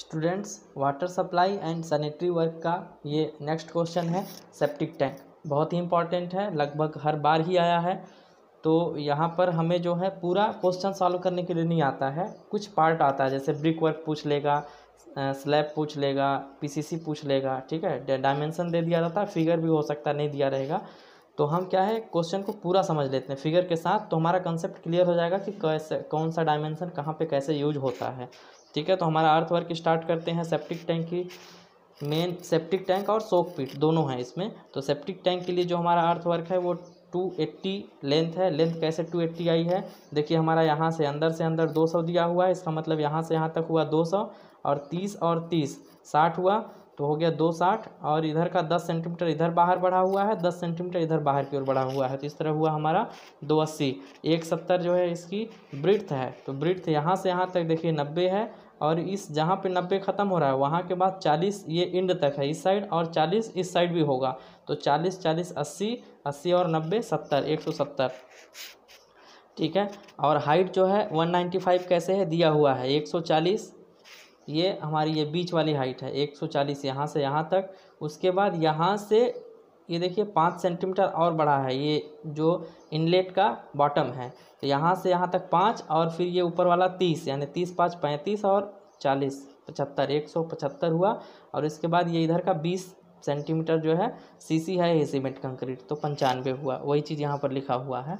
students water supply and sanitary work का ये next question है सेप्टिक टैंक बहुत ही इंपॉर्टेंट है लगभग हर बार ही आया है तो यहाँ पर हमें जो है पूरा क्वेश्चन सॉल्व करने के लिए नहीं आता है कुछ पार्ट आता है जैसे ब्रिक वर्क पूछ लेगा स्लैब पूछ लेगा पीसीसी पूछ लेगा ठीक है डायमेंशन दे दिया जाता है फिगर भी हो सकता नहीं दिया रहेगा तो हम क्या है क्वेश्चन को पूरा समझ लेते हैं फिगर के साथ तो हमारा कंसेप्ट क्लियर हो जाएगा कि कैसे कौन सा डायमेंसन कहाँ पर कैसे यूज होता है ठीक है तो हमारा अर्थवर्क स्टार्ट करते हैं सेप्टिक टैंक की मेन सेप्टिक टैंक और सोक पिट दोनों हैं इसमें तो सेप्टिक टैंक के लिए जो हमारा अर्थवर्क है वो टू एट्टी लेंथ है लेंथ कैसे टू एट्टी आई है देखिए हमारा यहाँ से अंदर से अंदर दो सौ दिया हुआ है इसका मतलब यहाँ से यहाँ तक हुआ दो सौ और तीस और तीस साठ हुआ तो हो गया दो साठ और इधर का दस सेंटीमीटर इधर बाहर बढ़ा हुआ है दस सेंटीमीटर इधर बाहर की ओर बढ़ा हुआ है तो इस तरह हुआ हमारा दो अस्सी एक सत्तर जो है इसकी ब्रिथ है तो ब्रिथ यहाँ से यहाँ तक देखिए नब्बे है और इस जहाँ पे नब्बे ख़त्म हो रहा है वहाँ के बाद चालीस ये इंड तक है इस साइड और चालीस इस साइड भी होगा तो चालीस चालीस अस्सी अस्सी और नब्बे सत्तर एक सौ सत्तर ठीक है और हाइट जो है 195 कैसे है दिया हुआ है 140 ये हमारी ये बीच वाली हाइट है 140 यहाँ से यहाँ तक उसके बाद यहाँ से ये देखिए पाँच सेंटीमीटर और बड़ा है ये जो इनलेट का बॉटम है तो यहाँ से यहाँ तक पाँच और फिर ये ऊपर वाला तीस यानी तीस पाँच पैंतीस और चालीस पचहत्तर एक सौ पचहत्तर हुआ और इसके बाद ये इधर का बीस सेंटीमीटर जो है सीसी है ये सीमेंट कंक्रीट तो पंचानवे हुआ वही चीज़ यहाँ पर लिखा हुआ है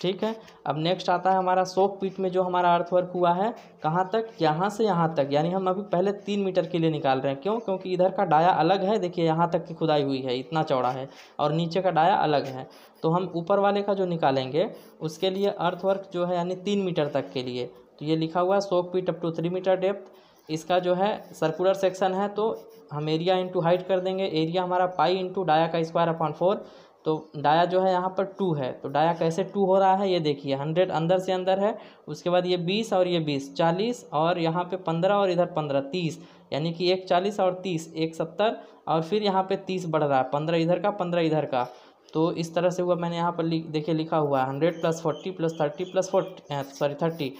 ठीक है अब नेक्स्ट आता है हमारा सोक पीट में जो हमारा अर्थवर्क हुआ है कहाँ तक यहाँ से यहाँ तक यानी हम अभी पहले तीन मीटर के लिए निकाल रहे हैं क्यों क्योंकि इधर का डाया अलग है देखिए यहाँ तक की खुदाई हुई है इतना चौड़ा है और नीचे का डाया अलग है तो हम ऊपर वाले का जो निकालेंगे उसके लिए अर्थवर्क जो है यानी तीन मीटर तक के लिए तो ये लिखा हुआ है soak pit up to three metre depth इसका जो है सर्कुलर सेक्शन है तो हम एरिया इंटू हाइट कर देंगे एरिया हमारा पाई इंटू डाया का स्क्वायर अपॉन फोर तो डाया जो है यहाँ पर टू है तो डाया कैसे टू हो रहा है ये देखिए हंड्रेड अंदर से अंदर है उसके बाद ये बीस और ये बीस चालीस और यहाँ पे पंद्रह और इधर पंद्रह तीस यानी कि एक चालीस और तीस एक सत्तर और फिर यहाँ पे तीस बढ़ रहा है पंद्रह इधर का पंद्रह इधर का तो इस तरह से हुआ मैंने यहाँ पर लिख देखिए लिखा हुआ है hundred plus forty plus thirty plus forty sorry thirty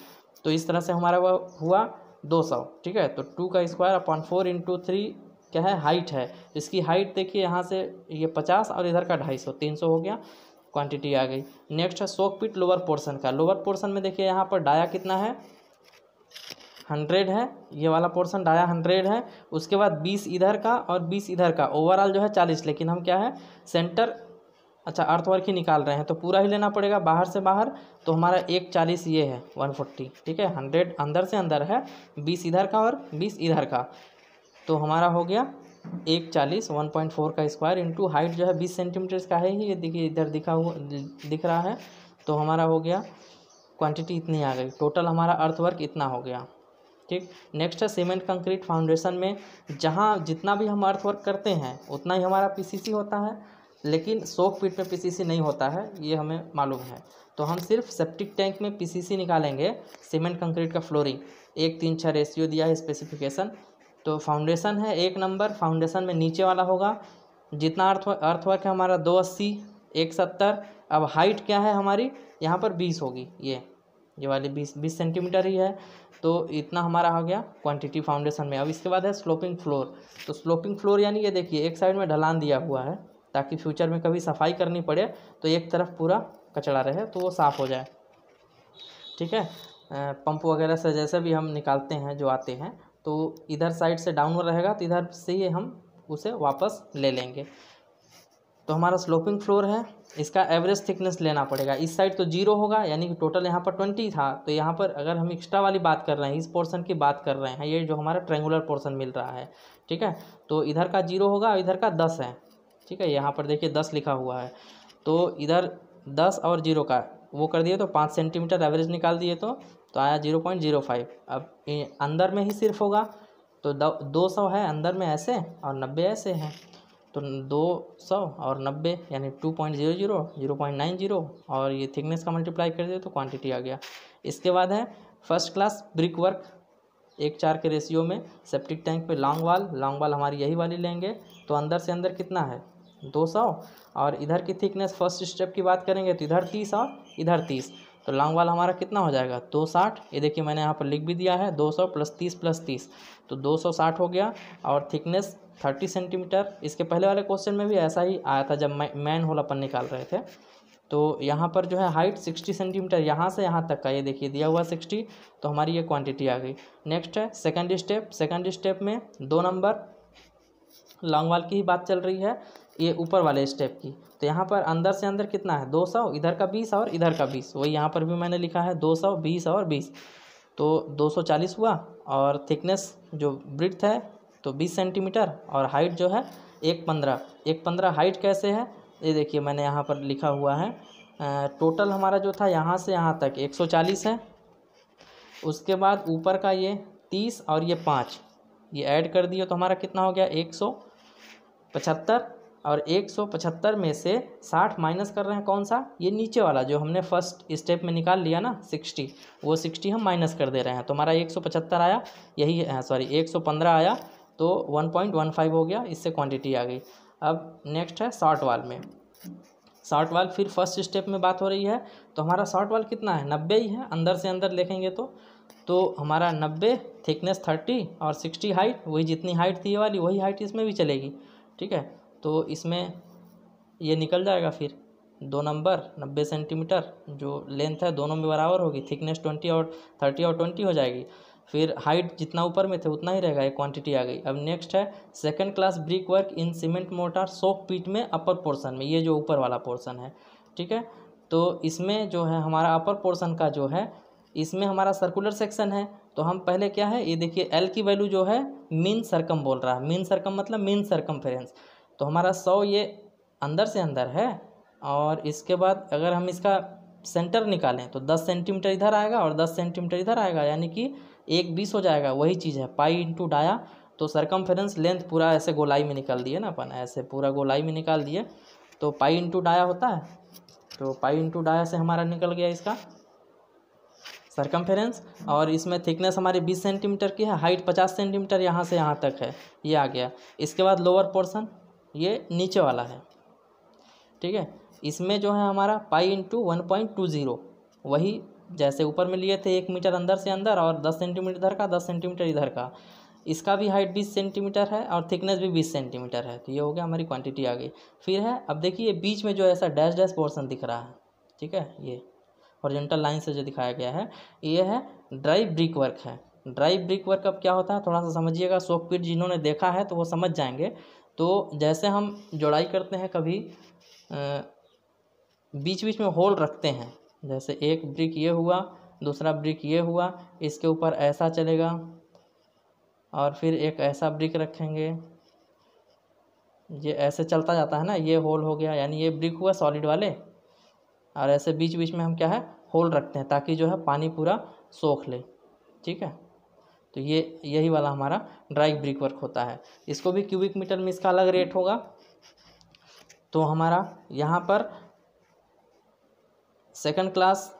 तो इस तरह से हमारा हुआ दो सौ ठीक है तो टू का square upon four into three क्या है हाइट है इसकी हाइट देखिए यहाँ से ये पचास और इधर का ढाई सौ तीन सौ हो गया क्वांटिटी आ गई नेक्स्ट है सोक पिट लोअर पोर्शन का लोअर पोर्शन में देखिए यहाँ पर डाया कितना है हंड्रेड है ये वाला पोर्शन डाया हंड्रेड है उसके बाद बीस इधर का और बीस इधर का ओवरऑल जो है चालीस लेकिन हम क्या है सेंटर अच्छा अर्थवर्क ही निकाल रहे हैं तो पूरा ही लेना पड़ेगा बाहर से बाहर तो हमारा एक चालीस ये है वन फोर्टी ठीक है हंड्रेड अंदर से अंदर है बीस इधर का और बीस इधर का तो हमारा हो गया एक चालीस वन पॉइंट फोर का स्क्वायर इंटू हाइट जो है बीस सेंटीमीटर का है ही ये देखिए इधर दिखा हुआ दिख रहा है तो हमारा हो गया क्वांटिटी इतनी आ गई टोटल हमारा अर्थवर्क इतना हो गया ठीक नेक्स्ट है सीमेंट कंक्रीट फाउंडेशन में जहाँ जितना भी हम अर्थवर्क करते हैं उतना ही हमारा पी होता है लेकिन सौ पीट में पी नहीं होता है ये हमें मालूम है तो हम सिर्फ सेप्टिक टैंक में पी निकालेंगे सीमेंट कंक्रीट का फ्लोरिंग एक तीन छः रेशियो दिया है स्पेसिफिकेशन तो फाउंडेशन है एक नंबर फाउंडेशन में नीचे वाला होगा जितना अर्थ अर्थवर्क है हमारा दो अस्सी एक सत्तर अब हाइट क्या है हमारी यहाँ पर बीस होगी ये ये वाली बीस बीस सेंटीमीटर ही है तो इतना हमारा हो गया क्वांटिटी फाउंडेशन में अब इसके बाद है स्लोपिंग फ्लोर तो स्लोपिंग फ्लोर यानी ये देखिए एक साइड में ढलान दिया हुआ है ताकि फ्यूचर में कभी सफाई करनी पड़े तो एक तरफ पूरा कचड़ा रहे तो वो साफ़ हो जाए ठीक है पंप वगैरह से जैसे भी हम निकालते हैं जो आते हैं तो इधर साइड से डाउनवर्ड रहेगा तो इधर से ही हम उसे वापस ले लेंगे तो हमारा स्लोपिंग फ्लोर है इसका एवरेज थिकनेस लेना पड़ेगा इस साइड तो जीरो होगा यानी कि टोटल यहाँ पर ट्वेंटी था तो यहाँ पर अगर हम एक्स्ट्रा वाली बात कर रहे हैं इस पोर्शन की बात कर रहे हैं ये जो हमारा ट्रेंगुलर पोर्शन मिल रहा है ठीक है तो इधर का जीरो होगा इधर का दस है ठीक है यहाँ पर देखिए दस लिखा हुआ है तो इधर दस और जीरो का वो कर दिए तो पाँच सेंटीमीटर एवरेज निकाल दिए तो तो आया जीरो पॉइंट जीरो फाइव अब अंदर में ही सिर्फ होगा तो दो सौ है अंदर में ऐसे और नब्बे ऐसे हैं तो दो सौ और नब्बे यानी two point zero zero zero point nine zero और ये थिकनेस का मल्टीप्लाई कर दे तो क्वांटिटी आ गया इसके बाद है फर्स्ट क्लास ब्रिक वर्क एक चार के रेशियो में सेप्टिक टैंक पे लॉन्ग वाल लॉन्ग वाल हमारी यही वाली लेंगे तो अंदर से अंदर कितना है दो सौ और इधर की थिकनेस फर्स्ट स्टेप की बात करेंगे तो इधर तीस और इधर तीस तो लॉन्ग वाला हमारा कितना हो जाएगा दो साठ ये देखिए मैंने यहाँ पर लिख भी दिया है दो सौ प्लस तीस प्लस तीस तो दो सौ साठ हो गया और थिकनेस थर्टी सेंटीमीटर इसके पहले वाले क्वेश्चन में भी ऐसा ही आया था जब मैन होल अपन निकाल रहे थे तो यहाँ पर जो है हाइट सिक्सटी सेंटीमीटर यहाँ से यहाँ तक का ये देखिए दिया हुआ सिक्सटी तो हमारी ये क्वान्टिटी आ गई नेक्स्ट है सेकेंड स्टेप सेकेंड स्टेप में दो नंबर लॉन्ग वाल की ही बात चल रही है ये ऊपर वाले स्टेप की तो यहाँ पर अंदर से अंदर कितना है दो सौ इधर का बीस और इधर का बीस वही यहाँ पर भी मैंने लिखा है दो सौ बीस और बीस तो दो सौ चालीस हुआ और थिकनेस जो ब्रिथ है तो बीस सेंटीमीटर और हाइट जो है एक पंद्रह एक पंद्रह हाइट कैसे है ये देखिए मैंने यहाँ पर लिखा हुआ है टोटल हमारा जो था यहाँ से यहाँ तक एक सौ चालीस है उसके बाद ऊपर का ये तीस और ये पाँच ये ऐड कर दिए तो हमारा कितना हो गया एक सौ पचहत्तर और 175 में से 60 माइनस कर रहे हैं कौन सा ये नीचे वाला जो हमने फर्स्ट स्टेप में निकाल लिया ना 60 वो 60 हम माइनस कर दे रहे हैं तो हमारा 175 आया यही हाँ, सॉरी 115 आया तो 1.15 हो गया इससे क्वांटिटी आ गई अब नेक्स्ट है शॉर्ट वाल में शॉर्ट वाल फिर फर्स्ट स्टेप में बात हो रही है तो हमारा शॉर्ट वाल कितना है नब्बे ही है अंदर से अंदर देखेंगे तो तो हमारा नब्बे थिकनेस थर्टी और सिक्सटी हाइट वही जितनी हाइट थी ये वाली वही हाइट इसमें भी चलेगी ठीक है तो इसमें ये निकल जाएगा फिर दो नंबर नब्बे सेंटीमीटर जो लेंथ है दोनों में बराबर होगी थिकनेस ट्वेंटी और थर्टी और ट्वेंटी हो जाएगी फिर हाइट जितना ऊपर में थे उतना ही रहेगा ये क्वांटिटी आ गई अब नेक्स्ट है second class brick work in cement mortar soak pit में अपर पोर्शन में ये जो ऊपर वाला पोर्शन है ठीक है तो इसमें जो है हमारा अपर पोर्शन का जो है इसमें हमारा सर्कुलर सेक्शन है तो हम पहले क्या है ये देखिए एल की वैल्यू जो है मीन सरकम बोल रहा है मीन सरकम मतलब मीन सरकम तो हमारा सौ ये अंदर से अंदर है और इसके बाद अगर हम इसका सेंटर निकालें तो दस सेंटीमीटर इधर आएगा और दस सेंटीमीटर इधर आएगा यानी कि एक बीस हो जाएगा वही चीज़ है पाई इंटू डाया तो सरकमफेरेंस लेंथ पूरा ऐसे गोलाई में निकाल दिए ना अपन ऐसे पूरा गोलाई में निकाल दिए तो पाई इंटू डाया होता है तो पाई इंटू डाया से हमारा निकल गया इसका सरकमफेरेंस और इसमें थिकनेस हमारी बीस सेंटीमीटर की है हाइट पचास सेंटीमीटर यहाँ से यहाँ तक है ये यह आ गया इसके बाद लोअर पोर्सन ये नीचे वाला है ठीक है इसमें जो है हमारा pi into one point two zero वही जैसे ऊपर में लिए थे एक मीटर अंदर से अंदर और दस सेंटीमीटर इधर का दस सेंटीमीटर इधर का इसका भी हाइट बीस सेंटीमीटर है और थिकनेस भी बीस सेंटीमीटर है तो ये हो गया हमारी क्वांटिटी आ गई फिर है अब देखिए बीच में जो ऐसा डैश डैश पोर्सन दिख रहा है ठीक है ये हॉरिजॉन्टल लाइन से जो दिखाया गया है ये है ड्राई ब्रिक वर्क है ड्राई ब्रिक वर्क अब क्या होता है थोड़ा सा समझिएगा पीट जिन्होंने देखा है तो वो समझ जाएंगे तो जैसे हम जोड़ाई करते हैं कभी बीच बीच में होल रखते हैं जैसे एक ब्रिक ये हुआ दूसरा ब्रिक ये हुआ इसके ऊपर ऐसा चलेगा और फिर एक ऐसा ब्रिक रखेंगे ये ऐसे चलता जाता है ना ये होल हो गया यानी ये ब्रिक हुआ सॉलिड वाले और ऐसे बीच बीच में हम क्या है होल रखते हैं ताकि जो है पानी पूरा सोख ले ठीक है तो ये यही वाला हमारा ड्राई ब्रिक वर्क होता है इसको भी क्यूबिक मीटर में इसका अलग रेट होगा तो हमारा यहाँ पर second class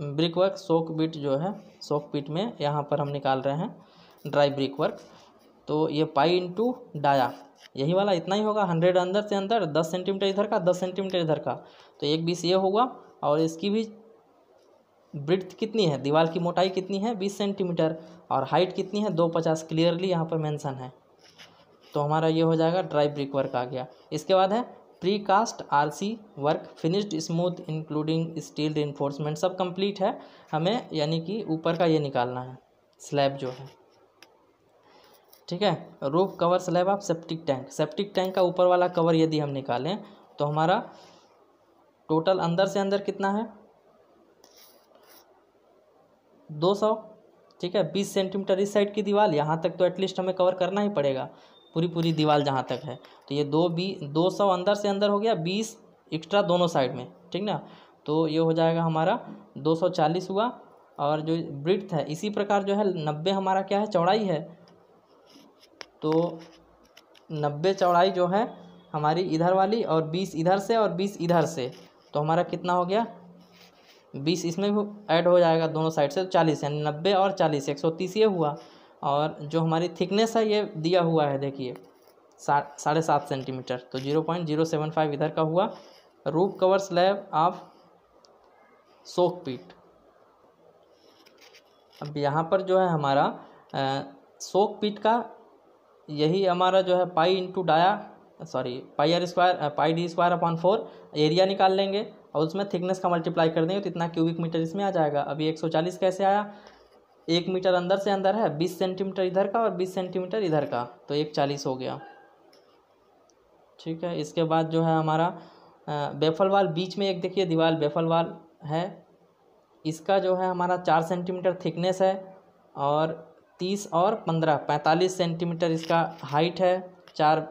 brick work soak pit जो है सोक पिट में यहाँ पर हम निकाल रहे हैं ड्राई ब्रिक वर्क तो ये पाई इंटू डाया यही वाला इतना ही होगा हंड्रेड अंदर से अंदर दस सेंटीमीटर इधर का दस सेंटीमीटर इधर का तो एक बीस ये होगा और इसकी भी ब्रिथ कितनी है दीवार की मोटाई कितनी है बीस सेंटीमीटर और हाइट कितनी है दो पचास क्लियरली यहाँ पर मेंशन है तो हमारा ये हो जाएगा ड्राई ब्रिक वर्क आ गया इसके बाद है precast R C work finished smooth including steel reinforcement सब कंप्लीट है हमें यानी कि ऊपर का ये निकालना है स्लैब जो है ठीक है रूफ कवर स्लैब आप सेप्टिक टैंक सेप्टिक टैंक का ऊपर वाला कवर यदि हम निकालें तो हमारा टोटल अंदर से अंदर कितना है दो सौ ठीक है बीस सेंटीमीटर इस साइड की दीवार यहाँ तक तो एटलीस्ट हमें कवर करना ही पड़ेगा पूरी पूरी दीवार जहाँ तक है तो ये दो बी दो सौ अंदर से अंदर हो गया बीस एक्स्ट्रा दोनों साइड में ठीक ना तो ये हो जाएगा हमारा दो सौ चालीस हुआ और जो ब्रिथ है इसी प्रकार जो है नब्बे हमारा क्या है चौड़ाई है तो नब्बे चौड़ाई जो है हमारी इधर वाली और बीस इधर से और बीस इधर से तो हमारा कितना हो गया बीस इसमें भी ऐड हो जाएगा दोनों साइड से तो चालीस यानी नब्बे और चालीस एक सौ तीस ये हुआ और जो हमारी थिकनेस है ये दिया हुआ है देखिए सा साढ़े सात सेंटीमीटर तो zero point zero seven five इधर का हुआ रूप कवर स्लैब ऑफ सोक पीट अब यहाँ पर जो है हमारा सोक पीट का यही हमारा जो है pi into dia sorry pi R square pi D square upon four area निकाल लेंगे और उसमें थिकनेस का मल्टीप्लाई कर देंगे तो इतना क्यूबिक मीटर इसमें आ जाएगा अभी एक सौ चालीस कैसे आया एक मीटर अंदर से अंदर है बीस सेंटीमीटर इधर का और बीस सेंटीमीटर इधर का तो एक चालीस हो गया ठीक है इसके बाद जो है हमारा बेफल वाल बीच में एक देखिए दीवार बेफल वाल है इसका जो है हमारा चार सेंटीमीटर थिकनेस है और तीस और पंद्रह पैंतालीस सेंटीमीटर इसका हाइट है चार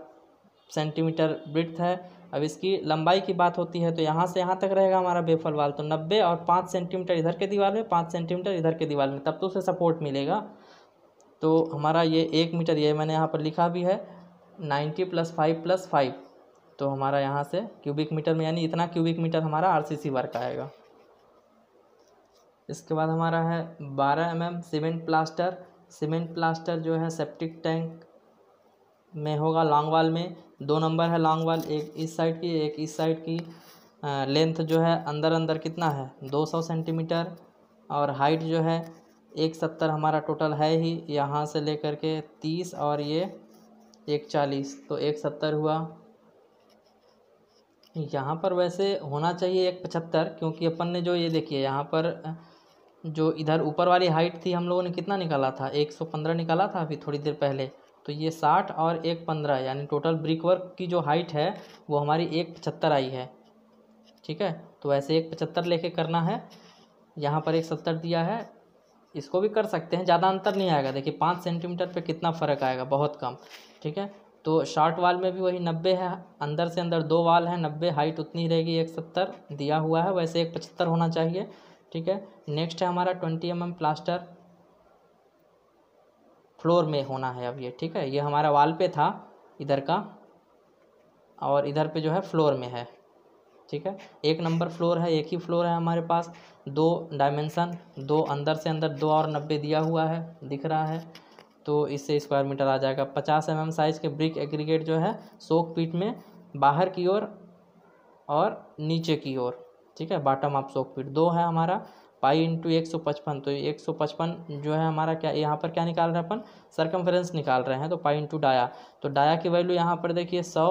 सेंटीमीटर ब्रिथ है अब इसकी लंबाई की बात होती है तो यहाँ से यहाँ तक रहेगा हमारा बेफल वाल तो नब्बे और पाँच सेंटीमीटर इधर के दीवार में पाँच सेंटीमीटर इधर के दीवार में तब तो उसे सपोर्ट मिलेगा तो हमारा ये एक मीटर ये मैंने यहाँ पर लिखा भी है ninety plus five plus five तो हमारा यहाँ से क्यूबिक मीटर में यानी इतना क्यूबिक मीटर हमारा सी वर्क आएगा इसके बाद हमारा है बारह M M cement plaster cement plaster जो है सेप्टिक टैंक में होगा लॉन्ग वाल में दो नंबर है लॉन्ग वाल एक इस साइड की एक इस साइड की लेंथ जो है अंदर अंदर कितना है दो सौ सेंटीमीटर और हाइट जो है एक सत्तर हमारा टोटल है ही यहाँ से लेकर के तीस और ये एक चालीस तो एक सत्तर हुआ यहाँ पर वैसे होना चाहिए एक पचहत्तर क्योंकि अपन ने जो ये देखिए यहाँ पर जो इधर ऊपर वाली हाइट थी हम लोगों ने कितना निकाला था एक सौ पंद्रह निकाला था अभी थोड़ी देर पहले तो ये साठ और एक पंद्रह यानी टोटल ब्रिक वर्क की जो हाइट है वो हमारी एक पचहत्तर आई है ठीक है तो वैसे एक पचहत्तर लेके करना है यहाँ पर एक सत्तर दिया है इसको भी कर सकते हैं ज़्यादा अंतर नहीं आएगा देखिए पाँच सेंटीमीटर पे कितना फ़र्क आएगा बहुत कम ठीक है तो शॉर्ट वाल में भी वही नब्बे है अंदर से अंदर दो वाल है नब्बे हाइट उतनी रहेगी एक सत्तर दिया हुआ है वैसे एक पचहत्तर होना चाहिए ठीक है नेक्स्ट है हमारा ट्वेंटी एम प्लास्टर फ्लोर में होना है अब ये ठीक है ये हमारा वाल पे था इधर का और इधर पे जो है फ्लोर में है ठीक है एक नंबर फ्लोर है एक ही फ्लोर है हमारे पास दो डायमेंसन दो अंदर से अंदर दो और नब्बे दिया हुआ है दिख रहा है तो इससे स्क्वायर मीटर आ जाएगा पचास एम एम साइज़ के ब्रिक एग्रीगेट जो है सोक पीट में बाहर की ओर और, और नीचे की ओर ठीक है बॉटम आप सोक पीट दो है हमारा पाई इंटू एक सौ पचपन तो एक सौ पचपन जो है हमारा क्या यहाँ पर क्या निकाल रहे हैं अपन सरकमफ्रेंस निकाल रहे हैं तो पाई इंटू डाया तो डाया की वैल्यू यहाँ पर देखिए सौ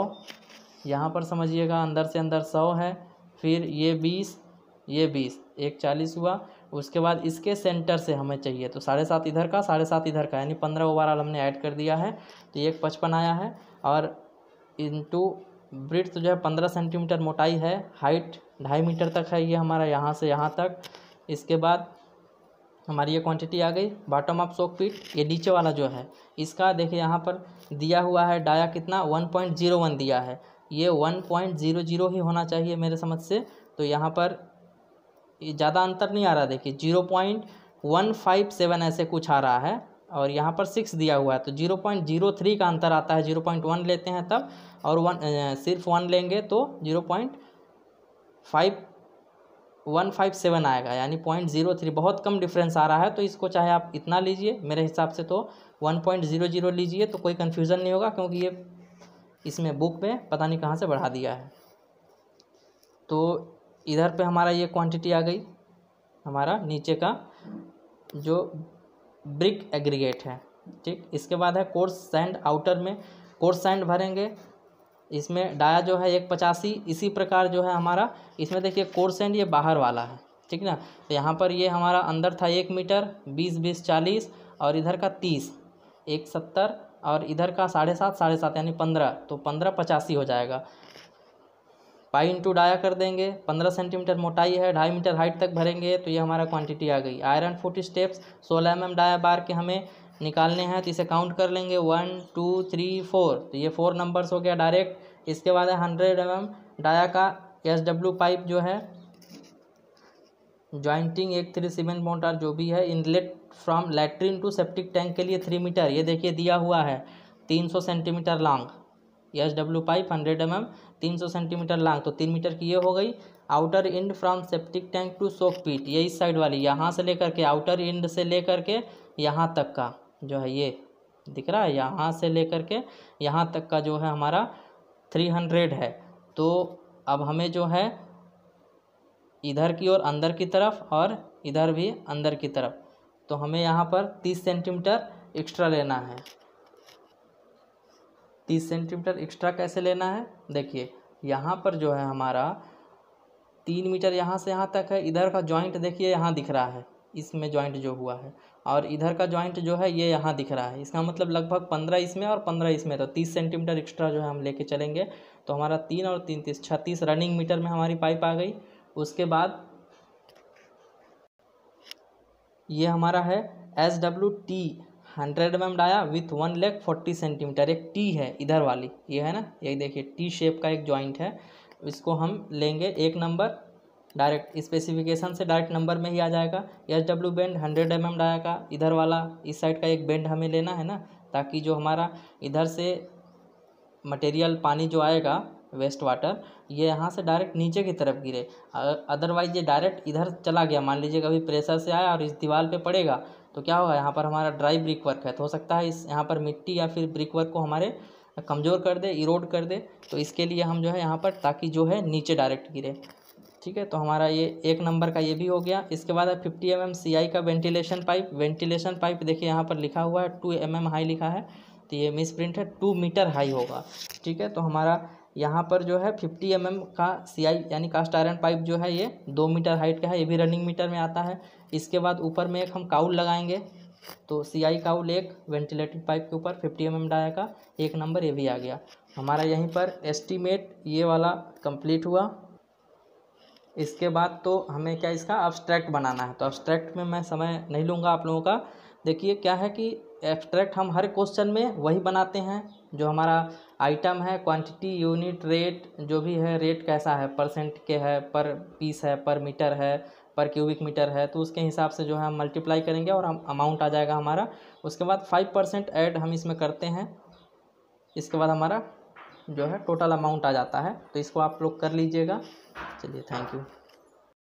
यहाँ पर समझिएगा अंदर से अंदर सौ है फिर ये बीस ये बीस एक चालीस हुआ उसके बाद इसके सेंटर से हमें चाहिए तो साढ़े सात इधर का साढ़े सात इधर का यानी पंद्रह ओवरऑल हमने ऐड कर दिया है तो एक पचपन आया है और इंटू ब्रिड्थ जो है पंद्रह सेंटीमीटर मोटाई है हाइट ढाई मीटर तक है ये हमारा यहाँ से यहाँ तक इसके बाद हमारी ये क्वांटिटी आ गई बॉटम ऑफ सोक पीट ये नीचे वाला जो है इसका देखिए यहाँ पर दिया हुआ है डाया कितना वन पॉइंट जीरो वन दिया है ये वन पॉइंट जीरो जीरो ही होना चाहिए मेरे समझ से तो यहाँ पर ज़्यादा अंतर नहीं आ रहा देखिए zero point one five seven ऐसे कुछ आ रहा है और यहाँ पर सिक्स दिया हुआ है तो जीरो पॉइंट जीरो थ्री का अंतर आता है जीरो पॉइंट वन लेते हैं तब और वन सिर्फ वन लेंगे तो zero point five one five seven आएगा यानी पॉइंट जीरो थ्री बहुत कम डिफरेंस आ रहा है तो इसको चाहे आप इतना लीजिए मेरे हिसाब से तो वन पॉइंट जीरो जीरो लीजिए तो कोई कन्फ्यूज़न नहीं होगा क्योंकि ये इसमें बुक में पता नहीं कहाँ से बढ़ा दिया है तो इधर पे हमारा ये क्वांटिटी आ गई हमारा नीचे का जो ब्रिक एग्रीगेट है ठीक इसके बाद है कोर्स सैंड आउटर में कोर्स सैंड भरेंगे इसमें डाया जो है एक पचासी इसी प्रकार जो है हमारा इसमें देखिए कोर्स एंड ये बाहर वाला है ठीक ना तो यहाँ पर ये हमारा अंदर था एक मीटर बीस बीस चालीस और इधर का तीस एक सत्तर और इधर का साढ़े सात साढ़े सात यानी पंद्रह तो पंद्रह पचासी हो जाएगा पाई इंटू डाया कर देंगे पंद्रह सेंटीमीटर मोटाई है ढाई मीटर हाइट तक भरेंगे तो ये हमारा क्वांटिटी आ गई आयरन फोर्टी स्टेप्स सोलह एम एम डाया बार के हमें निकालने हैं तो इसे काउंट कर लेंगे वन टू थ्री फोर तो ये फोर नंबर्स हो गया डायरेक्ट इसके बाद है हंड्रेड एम एम डाया का एस डब्ल्यू पाइप जो है ज्वाइंटिंग एक थ्री सीमेंट मोटर जो भी है inlet from latrine to septic tank के लिए थ्री मीटर ये देखिए दिया हुआ है तीन सौ centimetre long S W pipe hundred M M तीन सौ सेंटीमीटर लॉन्ग तो तीन मीटर की ये हो गई outer end from septic tank to soak pit ये इस साइड वाली यहाँ से लेकर के आउटर इंड से लेकर के यहाँ तक का जो है ये दिख रहा है यहाँ से लेकर के यहाँ तक का जो है हमारा थ्री हंड्रेड है तो अब हमें जो है इधर की ओर अंदर की तरफ और इधर भी अंदर की तरफ तो हमें यहाँ पर तीस सेंटीमीटर एक्स्ट्रा लेना है तीस सेंटीमीटर एक्स्ट्रा कैसे लेना है देखिए यहाँ पर जो है हमारा तीन मीटर यहाँ से यहाँ तक है इधर का जॉइंट देखिए यहाँ दिख रहा है इसमें जॉइंट जो हुआ है और इधर का जॉइंट जो है ये यहाँ दिख रहा है इसका मतलब लगभग पंद्रह इसमें और पंद्रह इसमें तो तीस सेंटीमीटर एक्स्ट्रा जो है हम लेके चलेंगे तो हमारा तीन और तीन तीस छत्तीस रनिंग मीटर में हमारी पाइप आ गई उसके बाद ये हमारा है S W T hundred M dia with one leg forty centimetre एक टी है इधर वाली ये है ना ये देखिए टी शेप का एक जॉइंट है इसको हम लेंगे एक नंबर डायरेक्ट स्पेसिफिकेशन से डायरेक्ट नंबर में ही आ जाएगा H W bend hundred M M डाएगा इधर वाला इस साइड का एक बैंड हमें लेना है ना ताकि जो हमारा इधर से मटेरियल पानी जो आएगा वेस्ट वाटर ये यहाँ से डायरेक्ट नीचे की तरफ गिरे अदरवाइज ये डायरेक्ट इधर चला गया मान लीजिए कभी प्रेशर से आया और इस दीवार पे पड़ेगा तो क्या होगा यहाँ पर हमारा ड्राई ब्रिक वर्क है तो हो सकता है इस यहाँ पर मिट्टी या फिर ब्रिक वर्क को हमारे कमज़ोर कर दे इरोड कर दे तो इसके लिए हम जो है यहाँ पर ताकि जो है नीचे डायरेक्ट गिरे ठीक है तो हमारा ये एक नंबर का ये भी हो गया इसके बाद है fifty M M C I का वेंटिलेशन पाइप वेंटिलेशन पाइप देखिए यहाँ पर लिखा हुआ है टू एम एम हाई लिखा है तो ये मिस प्रिंट है टू मीटर हाई होगा ठीक है तो हमारा यहाँ पर जो है फिफ्टी एम mm का सी आई यानी कास्ट आयरन पाइप जो है ये दो मीटर हाइट का है ये भी रनिंग मीटर में आता है इसके बाद ऊपर में एक हम काउल लगाएंगे तो सी आई काउल एक वेंटिलेटेड पाइप के ऊपर फिफ्टी एम एम डाया का एक नंबर ये भी आ गया हमारा यहीं पर एस्टीमेट ये वाला कंप्लीट हुआ इसके बाद तो हमें क्या इसका अब्स्ट्रैक्ट बनाना है तो अब्स्ट्रैक्ट में मैं समय नहीं लूँगा आप लोगों का देखिए क्या है कि एब्स्ट्रैक्ट हम हर क्वेश्चन में वही बनाते हैं जो हमारा आइटम है क्वांटिटी यूनिट रेट जो भी है रेट कैसा है परसेंट के है पर पीस है पर मीटर है पर क्यूबिक मीटर है तो उसके हिसाब से जो है हम मल्टीप्लाई करेंगे और हम अमाउंट आ जाएगा हमारा उसके बाद फाइव परसेंट ऐड हम इसमें करते हैं इसके बाद हमारा जो है टोटल अमाउंट आ जाता है तो इसको आप लोग कर लीजिएगा चलिए थैंक यू